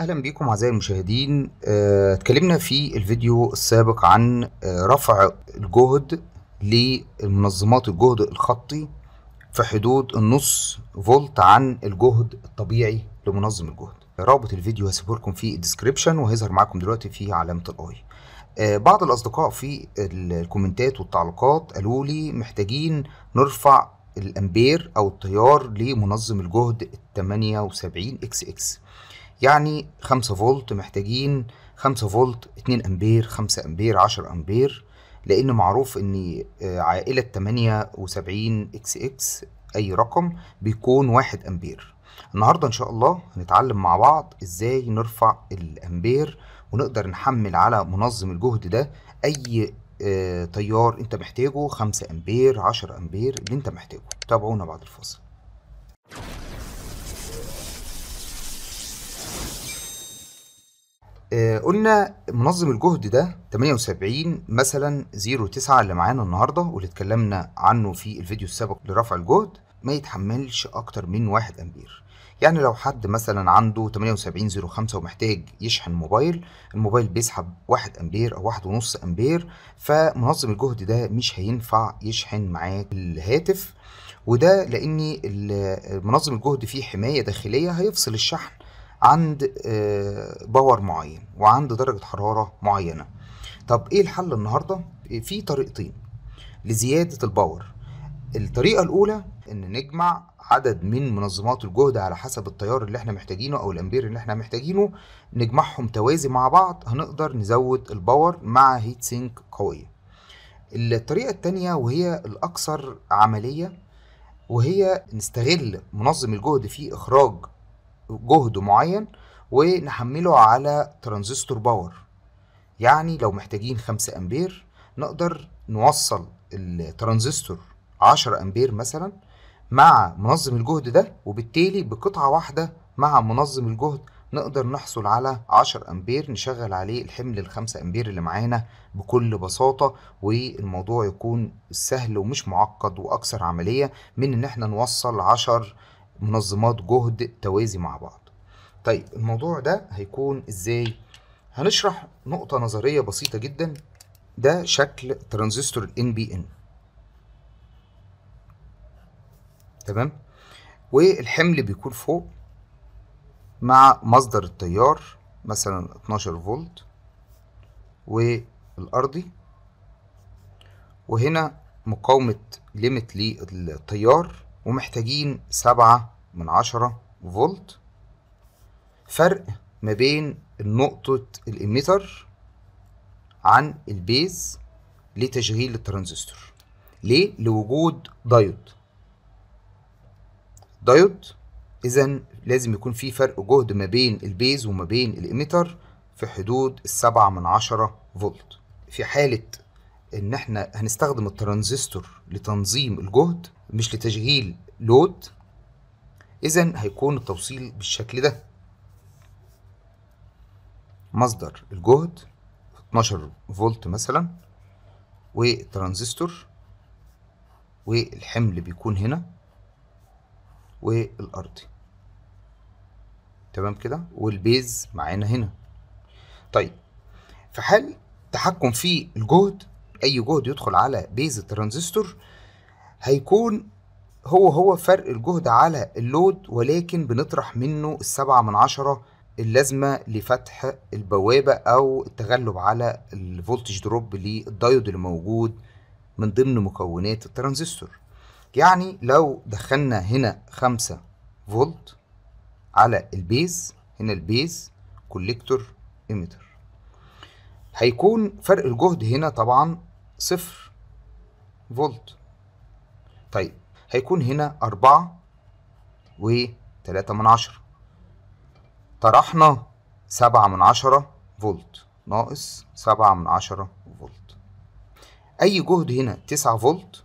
اهلا بيكم اعزائي المشاهدين آه، اتكلمنا في الفيديو السابق عن آه، رفع الجهد لمنظمات الجهد الخطي في حدود النص فولت عن الجهد الطبيعي لمنظم الجهد رابط الفيديو هسيبه لكم في الديسكريبشن وهيظهر معاكم دلوقتي في علامه الاي آه، بعض الاصدقاء في الكومنتات والتعليقات قالوا لي محتاجين نرفع الامبير او التيار لمنظم الجهد 78 اكس اكس يعني 5 فولت محتاجين 5 فولت 2 امبير 5 امبير 10 امبير لان معروف ان آه، عائله 78 اكس اكس اي رقم بيكون 1 امبير النهارده ان شاء الله هنتعلم مع بعض ازاي نرفع الامبير ونقدر نحمل على منظم الجهد ده اي آه، تيار انت محتاجه 5 امبير 10 امبير اللي انت محتاجه تابعونا بعد الفاصل آه، قلنا منظم الجهد ده 78 مثلا 09 اللي معانا النهارده واللي اتكلمنا عنه في الفيديو السابق لرفع الجهد ما يتحملش اكتر من 1 امبير يعني لو حد مثلا عنده 7805 ومحتاج يشحن موبايل الموبايل بيسحب 1 امبير او 1.5 امبير فمنظم الجهد ده مش هينفع يشحن معاك الهاتف وده لان منظم الجهد فيه حمايه داخليه هيفصل الشحن عند آه، باور معين وعند درجة حرارة معينة طب ايه الحل النهاردة؟ في طريقتين لزيادة الباور الطريقة الأولى إن نجمع عدد من منظمات الجهد على حسب التيار اللي احنا محتاجينه أو الأمبير اللي احنا محتاجينه نجمعهم توازي مع بعض هنقدر نزود الباور مع هيت سينك قوية الطريقة التانية وهي الأكثر عملية وهي نستغل منظم الجهد في إخراج جهد معين ونحمله على ترانزستور باور يعني لو محتاجين 5 امبير نقدر نوصل الترانزستور 10 امبير مثلا مع منظم الجهد ده وبالتالي بقطعة واحدة مع منظم الجهد نقدر نحصل على 10 امبير نشغل عليه الحمل ال 5 امبير اللي معانا بكل بساطه والموضوع يكون سهل ومش معقد واكثر عمليه من ان احنا نوصل 10 منظمات جهد توازي مع بعض طيب الموضوع ده هيكون ازاي هنشرح نقطة نظرية بسيطة جدا ده شكل ترانزستور بي NBN تمام والحمل بيكون فوق مع مصدر التيار مثلا 12 فولت والأرضي وهنا مقاومة ليميت للتيار ومحتاجين سبعة من عشرة فولت فرق ما بين نقطة الإميتر عن البيز لتشغيل الترانزستور ليه؟ لوجود دايود دايود إذا لازم يكون في فرق جهد ما بين البيز وما بين الإميتر في حدود السبعة من عشرة فولت في حالة ان احنا هنستخدم الترانزستور لتنظيم الجهد مش لتشغيل لود اذا هيكون التوصيل بالشكل ده مصدر الجهد 12 فولت مثلا والترانزستور والحمل بيكون هنا والارضي تمام كده والبيز معانا هنا طيب في حال تحكم في الجهد اي جهد يدخل على بيز الترانزستور هيكون هو هو فرق الجهد على اللود ولكن بنطرح منه السبعة من عشرة اللازمة لفتح البوابة أو التغلب على الفولتج دروب للدايود اللي موجود من ضمن مكونات الترانزستور يعني لو دخلنا هنا خمسة فولت على البيز هنا البيز كوليكتور ايميتر هيكون فرق الجهد هنا طبعا صفر فولت طيب هيكون هنا أربعة وتلاتة من عشرة طرحنا سبعة من عشرة فولت ناقص سبعة من عشرة فولت أي جهد هنا تسعة فولت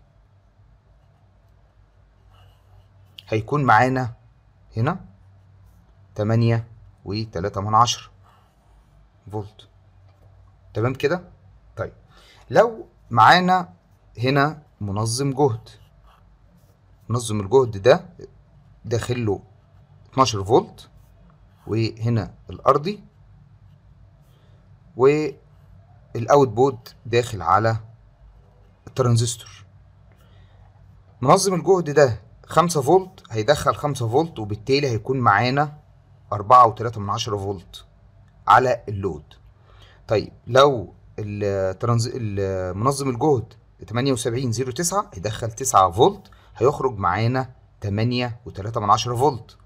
هيكون معانا هنا تمانية وتلاتة من عشرة فولت تمام كده؟ طيب لو معانا هنا منظم جهد منظم الجهد ده داخل له 12 فولت وهنا الارضي والاوتبوت داخل على الترانزستور منظم الجهد ده 5 فولت هيدخل 5 فولت وبالتالي هيكون معانا 4.3 فولت على اللود طيب لو الترانز... منظم الجهد 7809 يدخل 9 فولت هيخرج معانا 8.3 فولت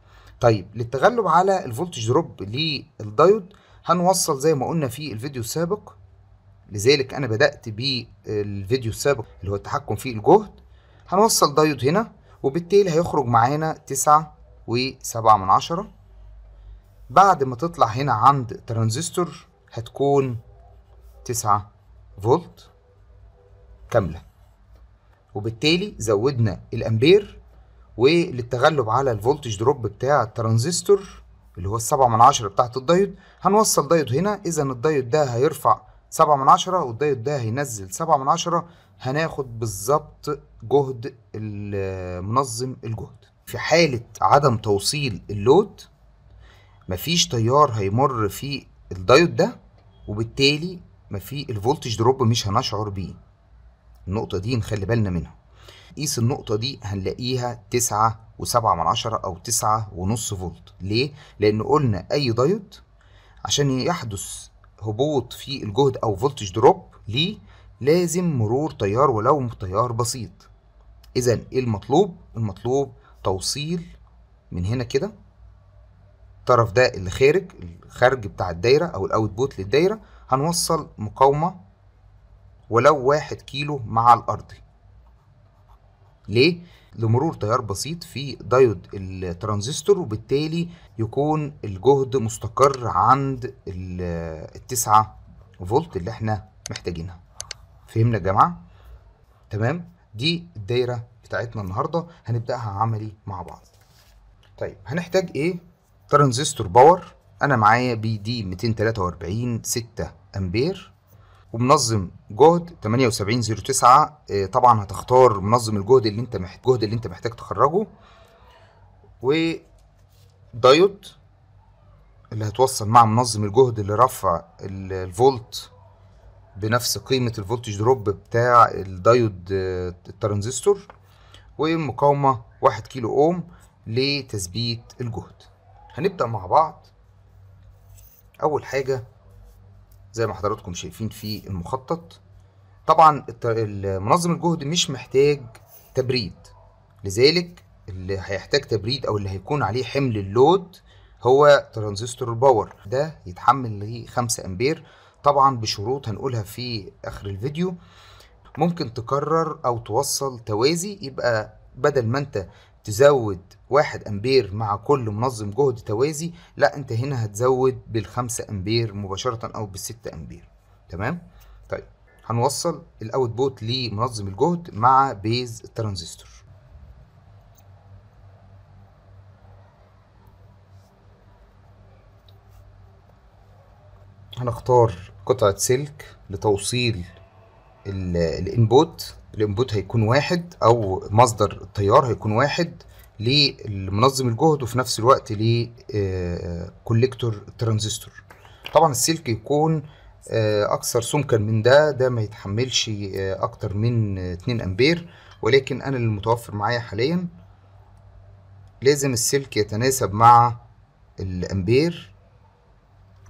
طيب للتغلب على الفولتج دروب للدايود هنوصل زي ما قلنا في الفيديو السابق لذلك انا بدأت بالفيديو السابق اللي هو التحكم في الجهد هنوصل دايود هنا وبالتالي هيخرج معانا 9.7 من عشرة بعد ما تطلع هنا عند ترانزستور هتكون 9 فولت كاملة وبالتالي زودنا الأمبير وللتغلب على الفولتج دروب بتاع الترانزستور اللي هو السبعة من عشرة بتاعة الدايود هنوصل دايود هنا إذا الدايود ده هيرفع سبعة من عشرة والدايود ده هينزل سبعة من عشرة هناخد بالظبط جهد المنظم الجهد في حالة عدم توصيل اللود مفيش تيار هيمر في الدايود ده وبالتالي ما في الفولتج دروب مش هنشعر بيه النقطة دي نخلي بالنا منها قيس النقطة دي هنلاقيها تسعة وسبعة من عشرة أو تسعة ونص فولت ليه؟ لأن قلنا أي دايود عشان يحدث هبوط في الجهد أو فولتج دروب ليه لازم مرور تيار ولو تيار بسيط إذا إيه المطلوب؟ المطلوب توصيل من هنا كده الطرف ده اللي خارج الخارج بتاع الدايرة أو الأوتبوت للدايرة هنوصل مقاومة ولو واحد كيلو مع الأرضي ليه؟ لمرور تيار بسيط في دايود الترانزستور وبالتالي يكون الجهد مستقر عند التسعة فولت اللي احنا محتاجينها فهمنا يا جماعة؟ تمام؟ دي الدايرة بتاعتنا النهاردة هنبدأها عملي مع بعض طيب هنحتاج ايه؟ ترانزستور باور انا معايا بي دي 243 6 امبير ومنظم جهد 7809 آه، طبعا هتختار منظم الجهد اللي انت محتاج الجهد اللي انت محتاج تخرجه ودايود اللي هتوصل مع منظم الجهد اللي رفع الفولت بنفس قيمة الفولتج دروب بتاع الدايود آه، الترانزستور ومقاومة واحد كيلو أوم لتثبيت الجهد هنبدأ مع بعض اول حاجه زي ما حضراتكم شايفين في المخطط طبعا منظم الجهد مش محتاج تبريد لذلك اللي هيحتاج تبريد او اللي هيكون عليه حمل اللود هو ترانزستور الباور ده يتحمل ل 5 امبير طبعا بشروط هنقولها في اخر الفيديو ممكن تكرر او توصل توازي يبقى بدل ما انت تزود واحد امبير مع كل منظم جهد توازي لا انت هنا هتزود بالخمسة امبير مباشرة او بالستة امبير تمام طيب هنوصل الاوت بوت لمنظم الجهد مع بيز الترانزستور هنختار قطعة سلك لتوصيل الانبوت الانبوت هيكون واحد او مصدر التيار هيكون واحد لمنظم الجهد وفي نفس الوقت لكوليكتور ترانزستور آه، طبعا السلك يكون آه، اكثر سمكا من ده ده ما يتحملش آه، اكتر من 2 امبير ولكن انا اللي متوفر معايا حاليا لازم السلك يتناسب مع الامبير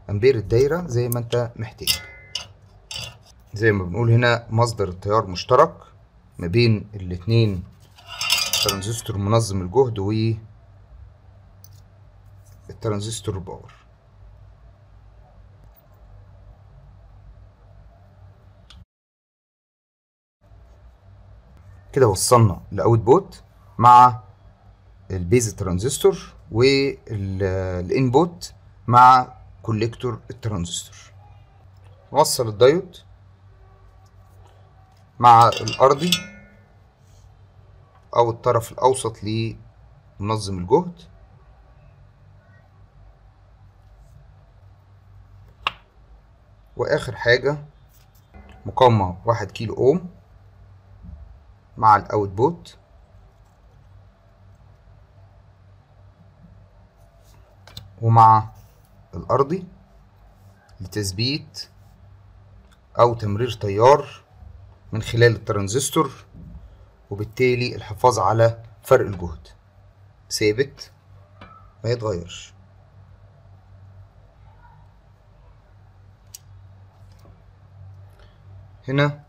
امبير الدايره زي ما انت محتاج زي ما بنقول هنا مصدر التيار مشترك ما بين الاتنين ترانزستور منظم الجهد و الترانزستور باور كده وصلنا لاوت بوت مع البيز ترانزستور والانبوت مع كوليكتور الترانزستور نوصل الدايود مع الارضي أو الطرف الأوسط لمنظم الجهد وآخر حاجة مقاومة واحد كيلو أوم مع الأوتبوت ومع الأرضي لتثبيت أو تمرير تيار من خلال الترانزستور وبالتالي الحفاظ على فرق الجهد ثابت ما يتغيرش هنا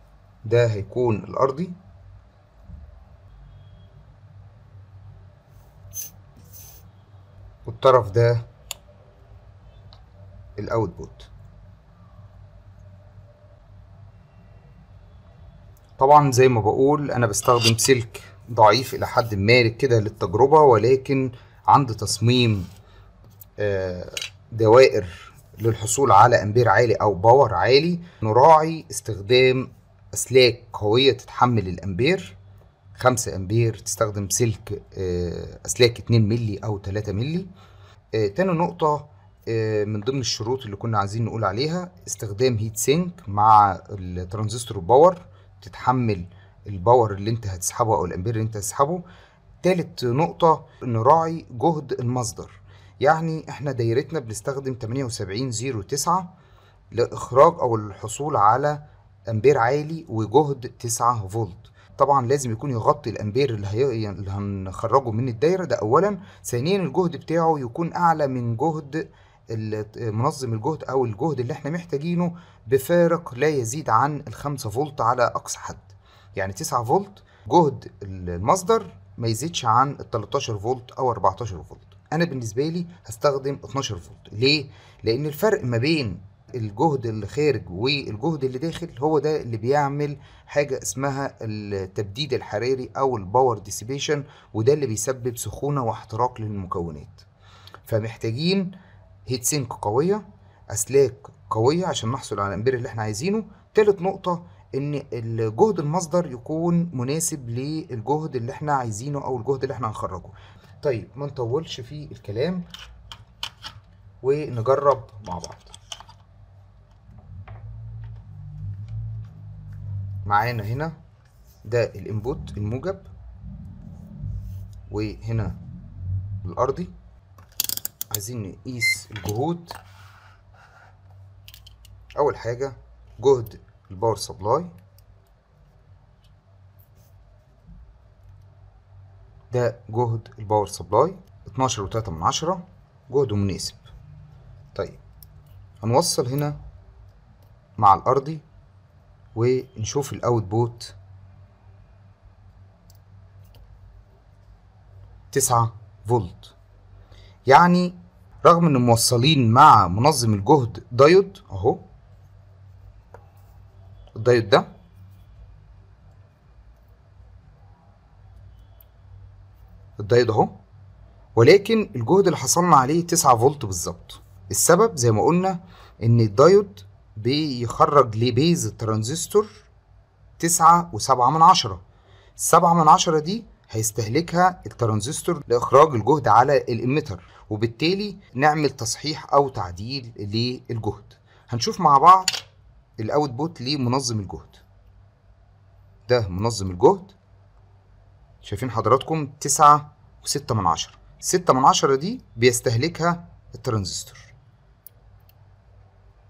ده هيكون الأرضي والطرف ده الأوتبوت طبعا زي ما بقول انا بستخدم سلك ضعيف الى حد مارك كده للتجربة ولكن عند تصميم آه، دوائر للحصول على امبير عالي او باور عالي نراعي استخدام اسلاك قوية تتحمل الامبير خمسة امبير تستخدم سلك آه، اسلاك 2 ملي او 3 ملي آه، تاني نقطة من ضمن الشروط اللي كنا عايزين نقول عليها استخدام هيت سينك مع الترانزستور باور تتحمل الباور اللي انت هتسحبه او الامبير اللي انت هتسحبه تالت نقطة نراعي جهد المصدر يعني احنا دايرتنا بنستخدم 7809 لإخراج أو الحصول على أمبير عالي وجهد 9 فولت طبعا لازم يكون يغطي الأمبير اللي, هي... اللي هنخرجه من الدايرة ده أولا ثانيا الجهد بتاعه يكون أعلى من جهد منظم الجهد او الجهد اللي احنا محتاجينه بفارق لا يزيد عن ال 5 فولت على اقصى حد يعني 9 فولت جهد المصدر ما يزيدش عن ال 13 فولت او 14 فولت انا بالنسبه لي هستخدم 12 فولت ليه لان الفرق ما بين الجهد اللي خارج والجهد اللي داخل هو ده اللي بيعمل حاجه اسمها التبديد الحراري او الباور ديسيبيشن وده اللي بيسبب سخونه واحتراق للمكونات فمحتاجين هيت سينك قويه اسلاك قويه عشان نحصل على الامبير اللي احنا عايزينه تالت نقطه ان الجهد المصدر يكون مناسب للجهد اللي احنا عايزينه او الجهد اللي احنا هنخرجه طيب ما نطولش في الكلام ونجرب مع بعض معانا هنا ده الانبوت الموجب وهنا الارضي عايزين نقيس الجهود اول حاجه جهد الباور سبلاي ده جهد الباور سبلاي اتناشر وتلاته من عشرة جهده مناسب طيب هنوصل هنا مع الارضي ونشوف الاوتبوت تسعة فولت يعني رغم ان موصلين مع منظم الجهد دايود اهو الدايود ده الدايود اهو ولكن الجهد اللي حصلنا عليه 9 فولت بالظبط السبب زي ما قلنا ان الدايود بيخرج لبيز الترانزستور تسعة وسبعة من عشرة السبعة من عشرة دي هيستهلكها الترانزستور لاخراج الجهد على الاميتر وبالتالي نعمل تصحيح او تعديل للجهد هنشوف مع بعض الاوتبوت لمنظم الجهد ده منظم الجهد شايفين حضراتكم تسعة وستة من عشرة ستة من عشرة دي بيستهلكها الترانزستور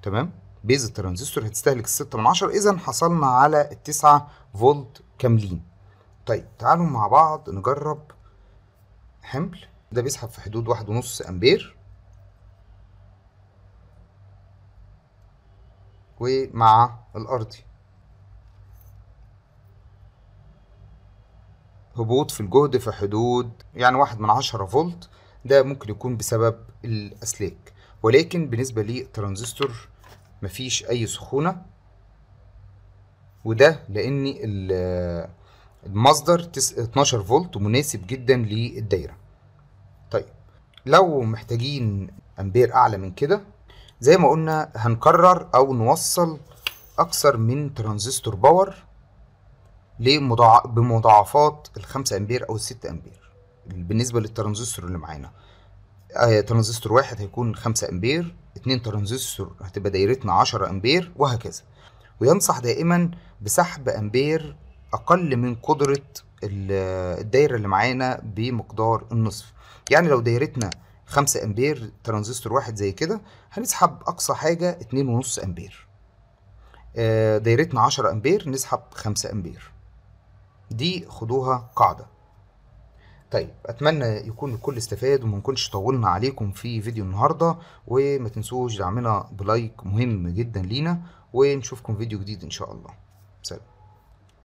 تمام بيز الترانزستور هتستهلك الستة من عشرة إذا حصلنا على التسعة فولت كاملين طيب تعالوا مع بعض نجرب حمل ده بيسحب في حدود واحد ونص أمبير ومع الأرضي هبوط في الجهد في حدود يعني واحد من عشرة فولت ده ممكن يكون بسبب الأسلاك ولكن بالنسبة للترانزستور مفيش أي سخونة وده لأن المصدر 12 فولت مناسب جدا للدايره طيب لو محتاجين امبير اعلى من كده زي ما قلنا هنكرر او نوصل اكثر من ترانزستور باور بمضاعفات ال 5 امبير او ال 6 امبير بالنسبه للترانزستور اللي معانا آه، ترانزستور واحد هيكون 5 امبير اتنين ترانزستور هتبقى دايرتنا 10 امبير وهكذا وينصح دائما بسحب امبير اقل من قدره الدايره اللي معانا بمقدار النصف يعني لو دايرتنا 5 امبير ترانزستور واحد زي كده هنسحب اقصى حاجه 2.5 امبير آه، دايرتنا 10 امبير نسحب 5 امبير دي خدوها قاعده طيب اتمنى يكون الكل استفاد وما نكونش طولنا عليكم في فيديو النهارده وما تنسوش دعمنا بلايك مهم جدا لينا ونشوفكم فيديو جديد ان شاء الله سلام